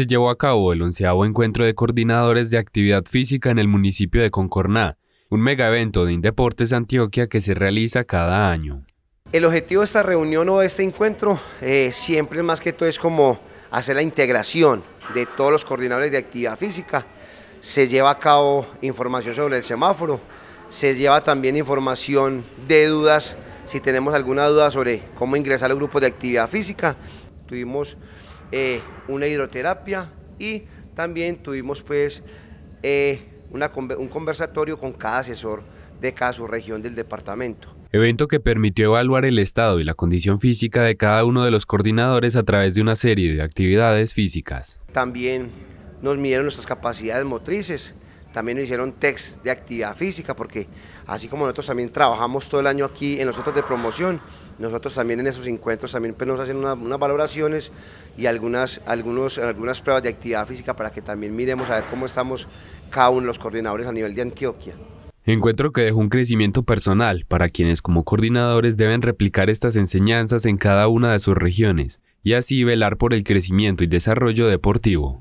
se llevó a cabo el onceavo encuentro de coordinadores de actividad física en el municipio de Concorná, un megaevento de Indeportes Antioquia que se realiza cada año. El objetivo de esta reunión o de este encuentro eh, siempre más que todo es como hacer la integración de todos los coordinadores de actividad física. Se lleva a cabo información sobre el semáforo, se lleva también información de dudas, si tenemos alguna duda sobre cómo ingresar al grupo de actividad física. Tuvimos eh, una hidroterapia y también tuvimos pues eh, un conversatorio con cada asesor de cada región del departamento evento que permitió evaluar el estado y la condición física de cada uno de los coordinadores a través de una serie de actividades físicas. También nos midieron nuestras capacidades motrices, también nos hicieron test de actividad física, porque así como nosotros también trabajamos todo el año aquí en los centros de promoción, nosotros también en esos encuentros también pues, nos hacen unas valoraciones y algunas, algunos, algunas pruebas de actividad física para que también miremos a ver cómo estamos cada uno los coordinadores a nivel de Antioquia. Encuentro que dejó un crecimiento personal para quienes como coordinadores deben replicar estas enseñanzas en cada una de sus regiones y así velar por el crecimiento y desarrollo deportivo.